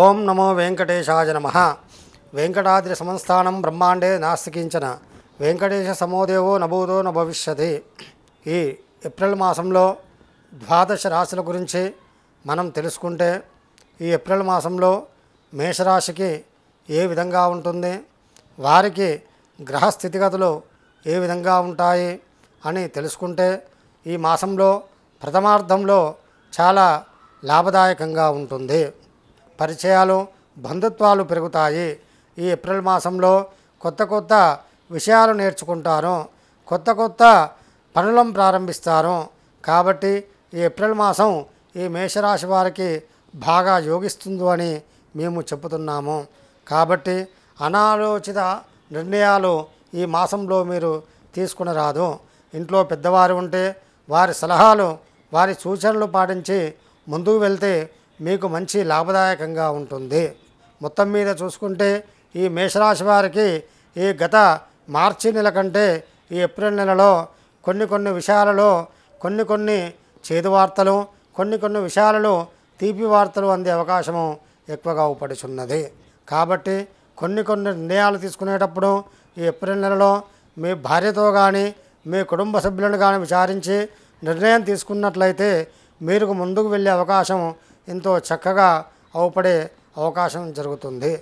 ఓం నమో వెంకటేశాయ నమ వెంకటాద్రి సంస్థానం బ్రహ్మాండే నాస్తికించిన వెంకటేశ సమోదేవో న నభవిష్యతి ఈ ఏప్రిల్ మాసంలో ద్వాదశ రాశుల గురించి మనం తెలుసుకుంటే ఈ ఏప్రిల్ మాసంలో మేషరాశికి ఏ విధంగా ఉంటుంది వారికి గ్రహ స్థితిగతులు ఏ విధంగా ఉంటాయి అని తెలుసుకుంటే ఈ మాసంలో ప్రథమార్థంలో చాలా లాభదాయకంగా ఉంటుంది పరిచయాలు బంధుత్వాలు పెరుగుతాయి ఈ ఏప్రిల్ మాసంలో కొత్త కొత్త విషయాలు నేర్చుకుంటాను కొత్త కొత్త పనులను ప్రారంభిస్తాను కాబట్టి ఈ ఏప్రిల్ మాసం ఈ మేషరాశి వారికి బాగా యోగిస్తుంది అని మేము చెబుతున్నాము కాబట్టి అనాలోచిత నిర్ణయాలు ఈ మాసంలో మీరు తీసుకుని రాదు ఇంట్లో పెద్దవారు ఉంటే వారి సలహాలు వారి సూచనలు పాటించి ముందుకు వెళ్తే మీకు మంచి లాభదాయకంగా ఉంటుంది మొత్తం మీద చూసుకుంటే ఈ మేషరాశి వారికి ఈ గత మార్చి నెల కంటే ఈ ఏప్రిల్ నెలలో కొన్ని కొన్ని విషయాలలో కొన్ని కొన్ని చేదు వార్తలు కొన్ని కొన్ని విషయాలలో తీపి వార్తలు అందే అవకాశము ఎక్కువగా ఉపడుచున్నది కాబట్టి కొన్ని కొన్ని నిర్ణయాలు తీసుకునేటప్పుడు ఈ ఏప్రిల్ నెలలో మీ భార్యతో కానీ మీ కుటుంబ సభ్యులను కానీ విచారించి నిర్ణయం తీసుకున్నట్లయితే మీరు ముందుకు వెళ్ళే అవకాశం ఎంతో చక్కగా అవపడే అవకాశం జరుగుతుంది